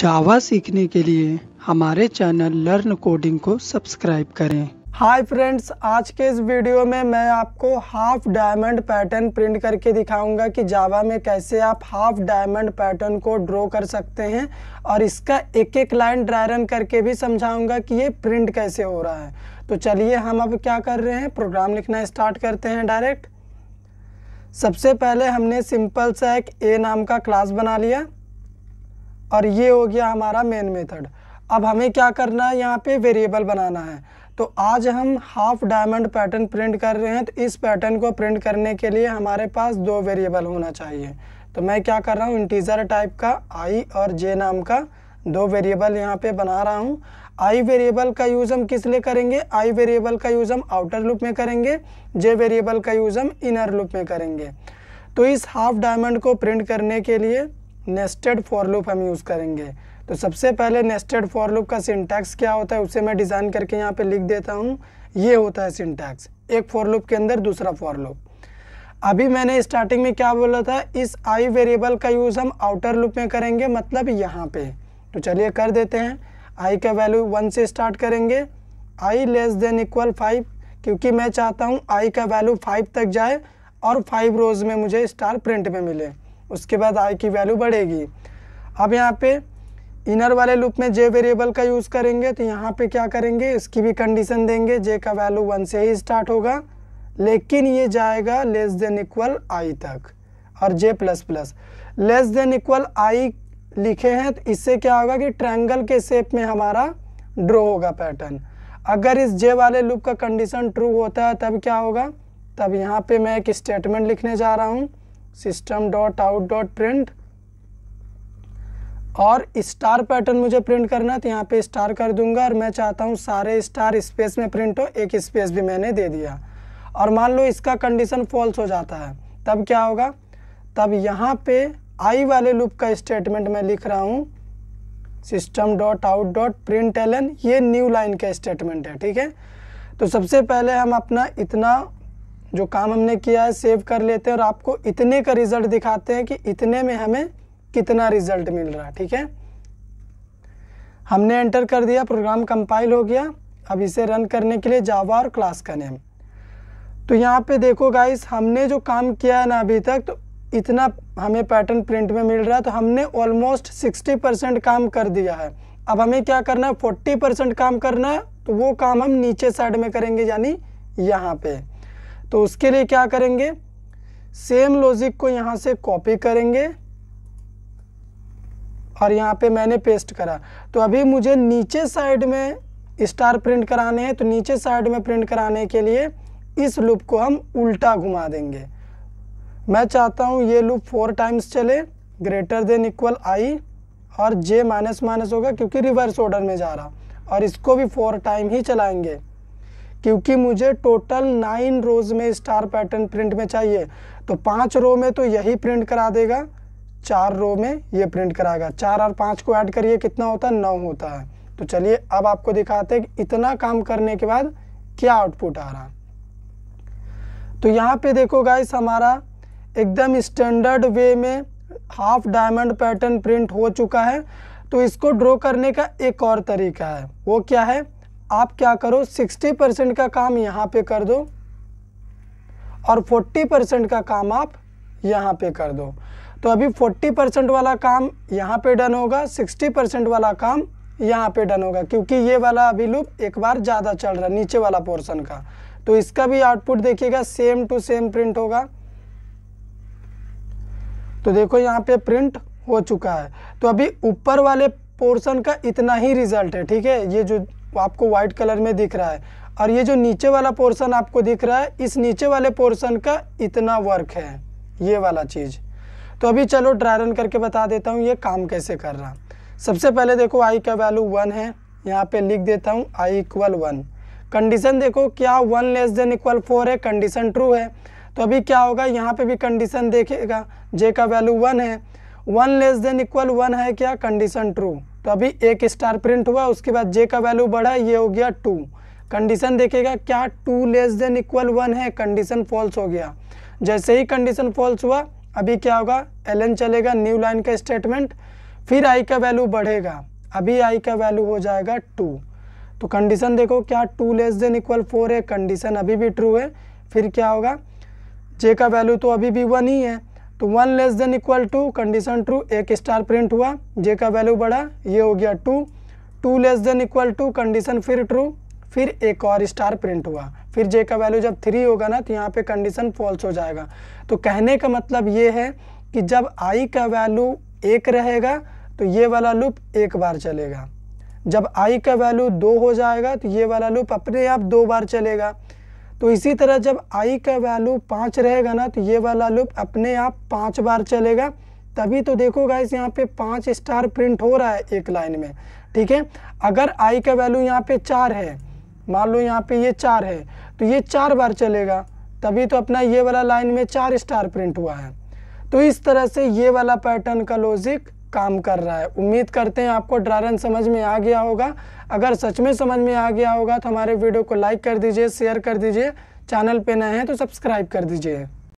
जावा सीखने के लिए हमारे चैनल लर्न कोडिंग को सब्सक्राइब करें हाय फ्रेंड्स आज के इस वीडियो में मैं आपको हाफ डायमंड पैटर्न प्रिंट करके दिखाऊंगा कि जावा में कैसे आप हाफ डायमंड पैटर्न को ड्रॉ कर सकते हैं और इसका एक एक लाइन ड्राई रन करके भी समझाऊंगा कि ये प्रिंट कैसे हो रहा है तो चलिए हम अब क्या कर रहे हैं प्रोग्राम लिखना स्टार्ट करते हैं डायरेक्ट सबसे पहले हमने सिंपल सा एक ए नाम का क्लास बना लिया और ये हो गया हमारा मेन मेथड अब हमें क्या करना है यहाँ पे वेरिएबल बनाना है तो आज हम हाफ डायमंड पैटर्न प्रिंट कर रहे हैं तो इस पैटर्न को प्रिंट करने के लिए हमारे पास दो वेरिएबल होना चाहिए तो मैं क्या कर रहा हूँ इंटीजर टाइप का आई और जे नाम का दो वेरिएबल यहाँ पे बना रहा हूँ आई वेरिएबल का यूज़ हम किस लिए करेंगे आई वेरिएबल का यूज़ हम आउटर लुप में करेंगे जे वेरिएबल का यूज़ हम इनर लुप में करेंगे तो इस हाफ डायमंड को प्रिंट करने के लिए नेस्टेड फॉर लूप हम यूज़ करेंगे तो सबसे पहले नेस्टेड फॉर लूप का सिंटैक्स क्या होता है उसे मैं डिज़ाइन करके यहाँ पे लिख देता हूँ ये होता है सिंटैक्स एक फॉर लूप के अंदर दूसरा फॉर लूप अभी मैंने स्टार्टिंग में क्या बोला था इस आई वेरिएबल का यूज़ हम आउटर लूप में करेंगे मतलब यहाँ पे तो चलिए कर देते हैं आई का वैल्यू वन से स्टार्ट करेंगे I less than equal five क्योंकि मैं चाहता हूँ आई का वैल्यू फाइव तक जाए और फाइव रोज़ में मुझे स्टार प्रिंट में मिले उसके बाद आई की वैल्यू बढ़ेगी अब यहाँ पे इनर वाले लूप में जे वेरिएबल का यूज़ करेंगे तो यहाँ पे क्या करेंगे इसकी भी कंडीशन देंगे जे का वैल्यू वन से ही स्टार्ट होगा लेकिन ये जाएगा लेस देन इक्वल आई तक और J plus plus less than equal I लिखे हैं तो इससे क्या होगा कि ट्रैंगल के शेप में हमारा ड्रॉ होगा पैटर्न अगर इस जे वाले लूप का कंडीशन ट्रू होता है तब क्या होगा तब यहाँ पे मैं एक स्टेटमेंट लिखने जा रहा हूँ system dot out dot print और स्टार पैटर्न मुझे प्रिंट करना है तो यहाँ पे स्टार कर दूंगा और मैं चाहता हूँ सारे स्टार स्पेस में प्रिंट हो एक स्पेस भी मैंने दे दिया और मान लो इसका कंडीशन फॉल्स हो जाता है तब क्या होगा तब यहाँ पे आई वाले लूप का स्टेटमेंट मैं लिख रहा हूँ system dot out dot print L N ये न्यू लाइन का स्टेटमेंट है ठीक है तो सबसे पहले हम अपना इतना जो काम हमने किया है सेव कर लेते हैं और आपको इतने का रिजल्ट दिखाते हैं कि इतने में हमें कितना रिजल्ट मिल रहा है ठीक है हमने एंटर कर दिया प्रोग्राम कंपाइल हो गया अब इसे रन करने के लिए जावा और क्लास का नेम तो यहाँ पे देखो गाइस हमने जो काम किया है ना अभी तक तो इतना हमें पैटर्न प्रिंट में मिल रहा है तो हमने ऑलमोस्ट 60 परसेंट काम कर दिया है अब हमें क्या करना है 40 परसेंट काम करना है तो वो काम हम नीचे साइड में करेंगे यानी यहाँ पे तो उसके लिए क्या करेंगे सेम लॉजिक को यहाँ से कॉपी करेंगे और यहाँ पे मैंने पेस्ट करा तो अभी मुझे नीचे साइड में स्टार प्रिंट कराने हैं तो नीचे साइड में प्रिंट कराने के लिए इस लूप को हम उल्टा घुमा देंगे मैं चाहता हूँ ये लूप फोर टाइम्स चले ग्रेटर देन इक्वल आई और जे माइनस माइनस होगा क्योंकि रिवर्स ऑर्डर में जा रहा और इसको भी फोर टाइम ही चलाएंगे क्योंकि मुझे टोटल नाइन रोज़ में स्टार पैटर्न प्रिंट में चाहिए तो पाँच रो में तो यही प्रिंट करा देगा चार रो में ये प्रिंट कराएगा चार और पांच को ऐड करिए कितना होता है नौ होता है तो चलिए अब आपको दिखाते हैं कि इतना काम करने के बाद क्या आउटपुट आ रहा तो यहाँ पे देखो गाइस हमारा एकदम स्टैंडर्ड वे में हाफ डायमंड पैटर्न प्रिंट हो चुका है तो इसको ड्रॉ करने का एक और तरीका है वो क्या है आप क्या करो 60 परसेंट का काम यहाँ पे कर दो और 40 परसेंट का काम आप यहाँ पे कर दो तो अभी 40 परसेंट वाला काम यहाँ पे डन होगा 60 परसेंट वाला काम यहाँ पे डन होगा क्योंकि ये वाला अभी लूप एक बार ज़्यादा चल रहा है नीचे वाला पोर्शन का तो इसका भी आउटपुट देखिएगा सेम टू सेम प्रिंट होगा तो देखो यहाँ पे प्रिंट हो चुका है तो अभी ऊपर वाले पोर्शन का इतना ही रिजल्ट है ठीक है ये जो आपको वाइट कलर में दिख रहा है और ये जो नीचे वाला पोर्शन आपको दिख रहा है इस नीचे वाले पोर्शन का इतना वर्क है ये वाला चीज़ तो अभी चलो ड्राई रन करके बता देता हूँ ये काम कैसे कर रहा सबसे पहले देखो आई का वैल्यू वन है यहाँ पे लिख देता हूँ आई इक्वल वन कंडीशन देखो क्या one less than equal four है कंडीशन ट्रू है तो अभी क्या होगा यहाँ पे भी कंडीशन देखेगा जे का वैल्यू वन है one less than equal one है क्या कंडीशन ट्रू तो अभी एक स्टार प्रिंट हुआ उसके बाद जे का वैल्यू बढ़ा ये हो गया टू कंडीशन देखेगा क्या two less than equal one है कंडीशन फॉल्स हो गया जैसे ही कंडीशन फॉल्स हुआ अभी क्या होगा एल चलेगा न्यू लाइन का स्टेटमेंट फिर आई का वैल्यू बढ़ेगा अभी आई का वैल्यू हो जाएगा टू तो कंडीशन देखो क्या two less than equal four है कंडीशन अभी भी ट्रू है फिर क्या होगा जे का वैल्यू तो अभी भी वन ही है तो one less than equal two condition true एक स्टार प्रिंट हुआ जे का वैल्यू बढ़ा ये हो गया two two less than equal two condition फिर ट्रू फिर एक और स्टार प्रिंट हुआ फिर जे का वैल्यू जब थ्री होगा ना तो यहाँ पे कंडीशन फॉल्स हो जाएगा तो कहने का मतलब ये है कि जब आई का वैल्यू एक रहेगा तो ये वाला लूप एक बार चलेगा जब आई का वैल्यू दो हो जाएगा तो ये वाला लूप अपने आप दो बार चलेगा तो इसी तरह जब आई का वैल्यू पाँच रहेगा ना तो ये वाला लूप अपने आप पाँच बार चलेगा तभी तो देखो गाइस यहाँ पे पाँच स्टार प्रिंट हो रहा है एक लाइन में ठीक है अगर आई का वैल्यू यहाँ पे चार है मान लो यहाँ पे ये चार है तो ये चार बार चलेगा तभी तो अपना ये वाला लाइन में चार स्टार प्रिंट हुआ है तो इस तरह से ये वाला पैटर्न का लॉजिक काम कर रहा है उम्मीद करते हैं आपको ड्रारन समझ में आ गया होगा अगर सच में समझ में आ गया होगा तो हमारे वीडियो को लाइक कर दीजिए शेयर कर दीजिए चैनल पे नए हैं तो सब्सक्राइब कर दीजिए